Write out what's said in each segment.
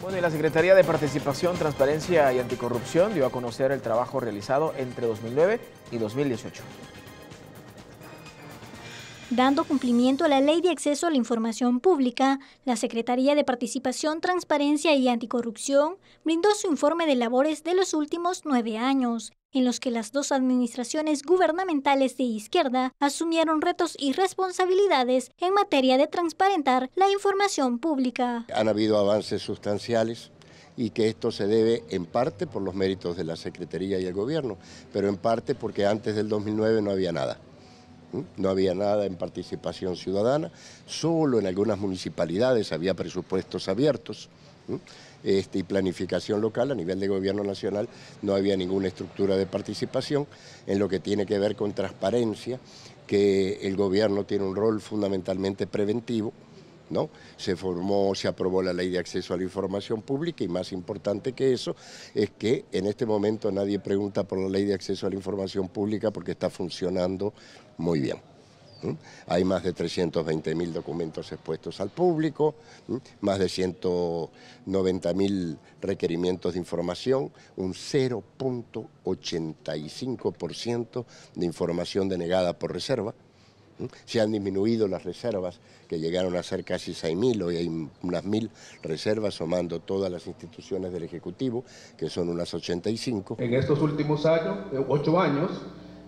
Bueno, y la Secretaría de Participación, Transparencia y Anticorrupción dio a conocer el trabajo realizado entre 2009 y 2018. Dando cumplimiento a la Ley de Acceso a la Información Pública, la Secretaría de Participación, Transparencia y Anticorrupción brindó su informe de labores de los últimos nueve años, en los que las dos administraciones gubernamentales de izquierda asumieron retos y responsabilidades en materia de transparentar la información pública. Han habido avances sustanciales y que esto se debe en parte por los méritos de la Secretaría y el Gobierno, pero en parte porque antes del 2009 no había nada no había nada en participación ciudadana, solo en algunas municipalidades había presupuestos abiertos. Este, y planificación local a nivel de gobierno nacional, no había ninguna estructura de participación en lo que tiene que ver con transparencia, que el gobierno tiene un rol fundamentalmente preventivo, se formó, se aprobó la ley de acceso a la información pública y más importante que eso es que en este momento nadie pregunta por la ley de acceso a la información pública porque está funcionando muy bien. Hay más de 320.000 documentos expuestos al público, más de 190.000 requerimientos de información, un 0.85% de información denegada por reserva. Se han disminuido las reservas, que llegaron a ser casi 6.000, hoy hay unas 1.000 reservas, sumando todas las instituciones del Ejecutivo, que son unas 85. En estos últimos años, eh, ocho años,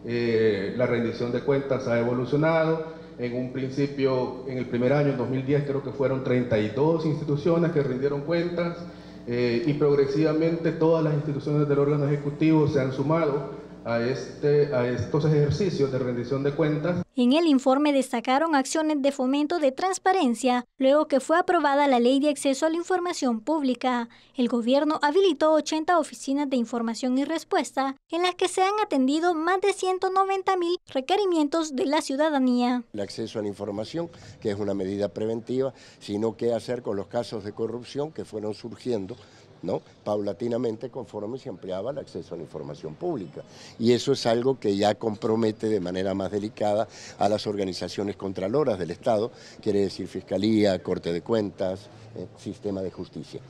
eh, la rendición de cuentas ha evolucionado. En un principio, en el primer año, en 2010, creo que fueron 32 instituciones que rindieron cuentas eh, y progresivamente todas las instituciones del órgano ejecutivo se han sumado este, a, estos ejercicios de rendición de cuentas. En el informe destacaron acciones de fomento de transparencia. Luego que fue aprobada la Ley de Acceso a la Información Pública, el gobierno habilitó 80 oficinas de información y respuesta en las que se han atendido más de 190 mil requerimientos de la ciudadanía. El acceso a la información, que es una medida preventiva, sino qué hacer con los casos de corrupción que fueron surgiendo ¿no? paulatinamente conforme se ampliaba el acceso a la información pública. Y eso es algo que ya compromete de manera más delicada a las organizaciones contraloras del Estado, quiere decir Fiscalía, Corte de Cuentas, eh, Sistema de Justicia.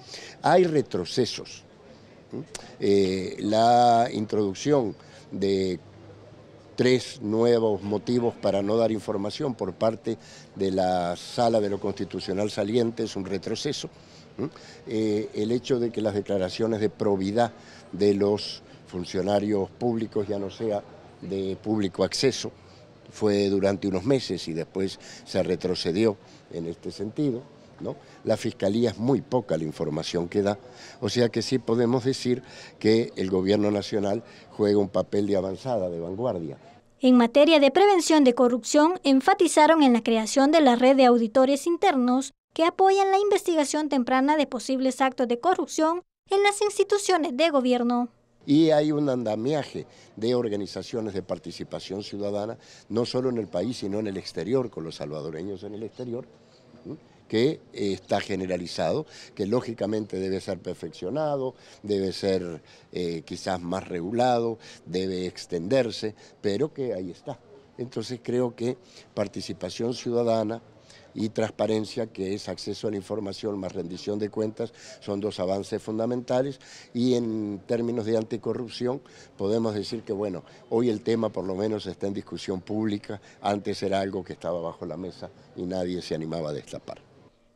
Hay retrocesos. Eh, la introducción de tres nuevos motivos para no dar información por parte de la sala de lo constitucional saliente, es un retroceso. Eh, el hecho de que las declaraciones de probidad de los funcionarios públicos ya no sea de público acceso, fue durante unos meses y después se retrocedió en este sentido. La Fiscalía es muy poca la información que da, o sea que sí podemos decir que el Gobierno Nacional juega un papel de avanzada, de vanguardia. En materia de prevención de corrupción, enfatizaron en la creación de la red de auditores internos que apoyan la investigación temprana de posibles actos de corrupción en las instituciones de gobierno y hay un andamiaje de organizaciones de participación ciudadana, no solo en el país, sino en el exterior, con los salvadoreños en el exterior, que eh, está generalizado, que lógicamente debe ser perfeccionado, debe ser eh, quizás más regulado, debe extenderse, pero que ahí está. Entonces creo que participación ciudadana y transparencia, que es acceso a la información más rendición de cuentas, son dos avances fundamentales. Y en términos de anticorrupción, podemos decir que, bueno, hoy el tema por lo menos está en discusión pública, antes era algo que estaba bajo la mesa y nadie se animaba a destapar.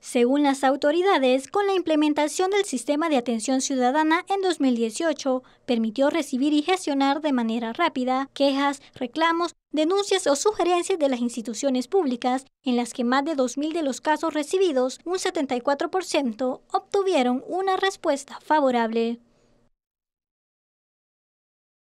Según las autoridades, con la implementación del sistema de atención ciudadana en 2018, permitió recibir y gestionar de manera rápida quejas, reclamos, denuncias o sugerencias de las instituciones públicas, en las que más de 2.000 de los casos recibidos, un 74%, obtuvieron una respuesta favorable.